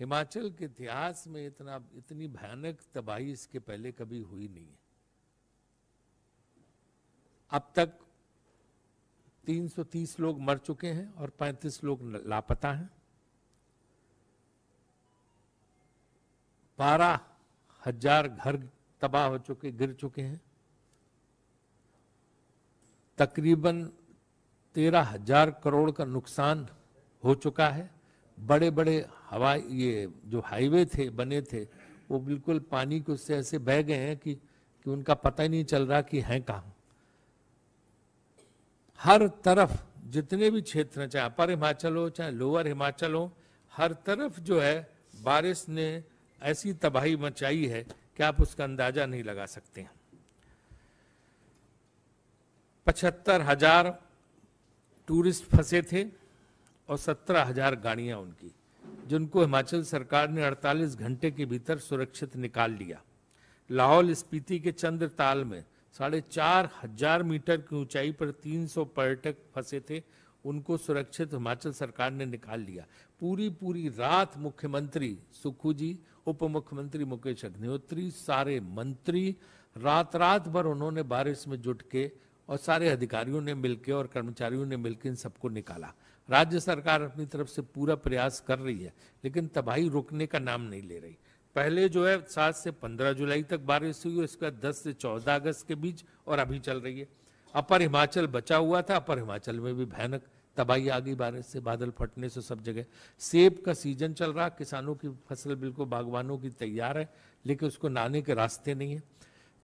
हिमाचल के इतिहास में इतना इतनी भयानक तबाही इसके पहले कभी हुई नहीं है अब तक 330 लोग मर चुके हैं और 35 लोग लापता हैं बारह हजार घर तबाह हो चुके गिर चुके हैं तकरीबन तेरह हजार करोड़ का नुकसान हो चुका है बड़े बड़े हवा ये जो हाईवे थे बने थे वो बिल्कुल पानी के उससे ऐसे बह गए हैं कि कि उनका पता ही नहीं चल रहा कि हैं कहाँ हर तरफ जितने भी क्षेत्र हैं चाहे अपर हिमाचल हो चाहे लोअर हिमाचल हो हर तरफ जो है बारिश ने ऐसी तबाही मचाई है कि आप उसका अंदाजा नहीं लगा सकते हैं पचहत्तर हजार टूरिस्ट फंसे थे और सत्रह हजार गाड़ियां उनकी जिनको हिमाचल सरकार ने 48 घंटे के भीतर सुरक्षित निकाल लिया लाहौल स्पीति के चंद्रताल में साढ़े चार हजार मीटर की ऊंचाई पर 300 पर्यटक फंसे थे उनको सुरक्षित हिमाचल सरकार ने निकाल लिया पूरी पूरी रात मुख्यमंत्री सुखू जी उप मुख्यमंत्री मुकेश अग्निहोत्री सारे मंत्री रात रात भर उन्होंने बारिश में जुट के और सारे अधिकारियों ने मिलकर और कर्मचारियों ने मिलकर इन सबको निकाला राज्य सरकार अपनी तरफ से पूरा प्रयास कर रही है लेकिन तबाही रोकने का नाम नहीं ले रही पहले जो है सात से पंद्रह जुलाई तक बारिश हुई उसके बाद दस से चौदह अगस्त के बीच और अभी चल रही है अपर हिमाचल बचा हुआ था अपर हिमाचल में भी भयानक तबाही आ गई बारिश से बादल फटने से सब जगह सेब का सीजन चल रहा किसानों की फसल बिल्कुल बागवानों की तैयार है लेकिन उसको नाने के रास्ते नहीं है